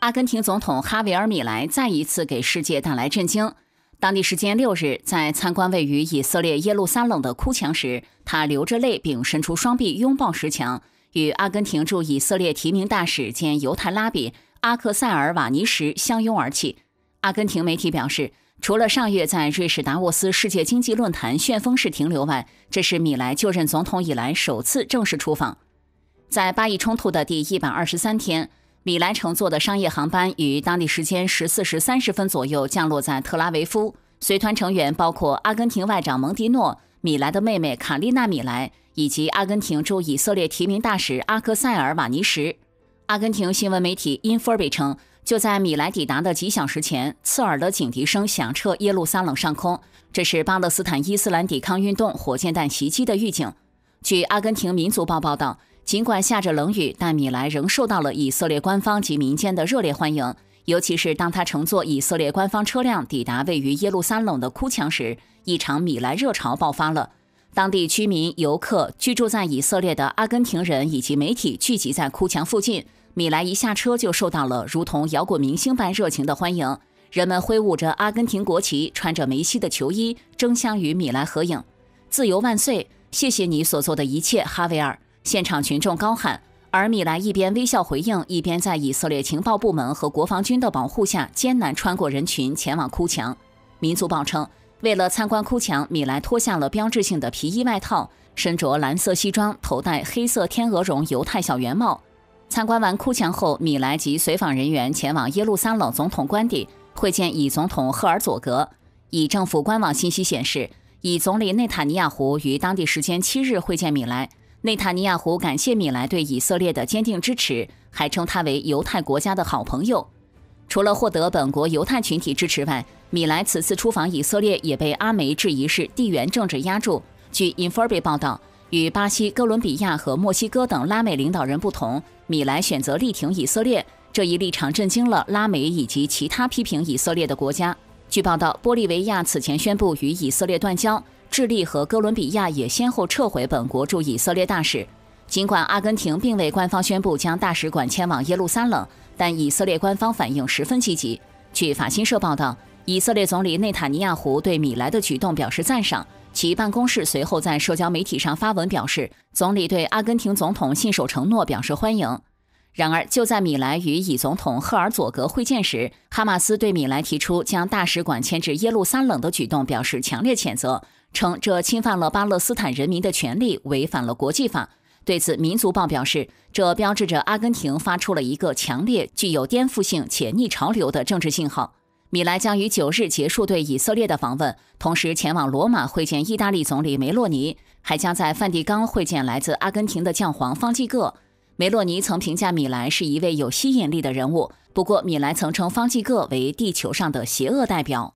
阿根廷总统哈维尔·米莱再一次给世界带来震惊。当地时间六日，在参观位于以色列耶路撒冷的哭墙时，他流着泪，并伸出双臂拥抱石墙，与阿根廷驻以色列提名大使兼犹太拉比阿克塞尔·瓦尼什相拥而泣。阿根廷媒体表示，除了上月在瑞士达沃斯世界经济论坛旋风式停留外，这是米莱就任总统以来首次正式出访。在巴以冲突的第一百二十三天。米莱乘坐的商业航班于当地时间十四时三十分左右降落在特拉维夫。随团成员包括阿根廷外长蒙迪诺、米莱的妹妹卡丽娜·米莱以及阿根廷驻以色列提名大使阿克塞尔·瓦尼什。阿根廷新闻媒体 Infobae r 称，就在米莱抵达的几小时前，刺耳的警笛声响彻耶路撒冷上空，这是巴勒斯坦伊斯兰抵抗运动火箭弹袭击的预警。据《阿根廷民族报》报道。尽管下着冷雨，但米莱仍受到了以色列官方及民间的热烈欢迎。尤其是当他乘坐以色列官方车辆抵达位于耶路撒冷的哭墙时，一场米莱热潮爆发了。当地居民、游客、居住在以色列的阿根廷人以及媒体聚集在哭墙附近。米莱一下车就受到了如同摇滚明星般热情的欢迎，人们挥舞着阿根廷国旗，穿着梅西的球衣，争相与米莱合影。自由万岁！谢谢你所做的一切，哈维尔。现场群众高喊，而米莱一边微笑回应，一边在以色列情报部门和国防军的保护下艰难穿过人群前往哭墙。民族报称，为了参观哭墙，米莱脱下了标志性的皮衣外套，身着蓝色西装，头戴黑色天鹅绒犹太小圆帽。参观完哭墙后，米莱及随访人员前往耶路撒冷总统官邸会见以总统赫尔佐格。以政府官网信息显示，以总理内塔尼亚胡于当地时间七日会见米莱。内塔尼亚胡感谢米莱对以色列的坚定支持，还称他为犹太国家的好朋友。除了获得本国犹太群体支持外，米莱此次出访以色列也被阿媒质疑是地缘政治压住。据 i n f o b 报道，与巴西、哥伦比亚和墨西哥等拉美领导人不同，米莱选择力挺以色列，这一立场震惊了拉美以及其他批评以色列的国家。据报道，玻利维亚此前宣布与以色列断交。智利和哥伦比亚也先后撤回本国驻以色列大使。尽管阿根廷并未官方宣布将大使馆迁往耶路撒冷，但以色列官方反应十分积极。据法新社报道，以色列总理内塔尼亚胡对米莱的举动表示赞赏，其办公室随后在社交媒体上发文表示，总理对阿根廷总统信守承诺表示欢迎。然而，就在米莱与以总统赫尔佐格会见时，哈马斯对米莱提出将大使馆迁至耶路撒冷的举动表示强烈谴责，称这侵犯了巴勒斯坦人民的权利，违反了国际法。对此，《民族报》表示，这标志着阿根廷发出了一个强烈、具有颠覆性且逆潮流的政治信号。米莱将于九日结束对以色列的访问，同时前往罗马会见意大利总理梅洛尼，还将在梵蒂冈会见来自阿根廷的教皇方济各。梅洛尼曾评价米兰是一位有吸引力的人物，不过米兰曾称方济各为地球上的邪恶代表。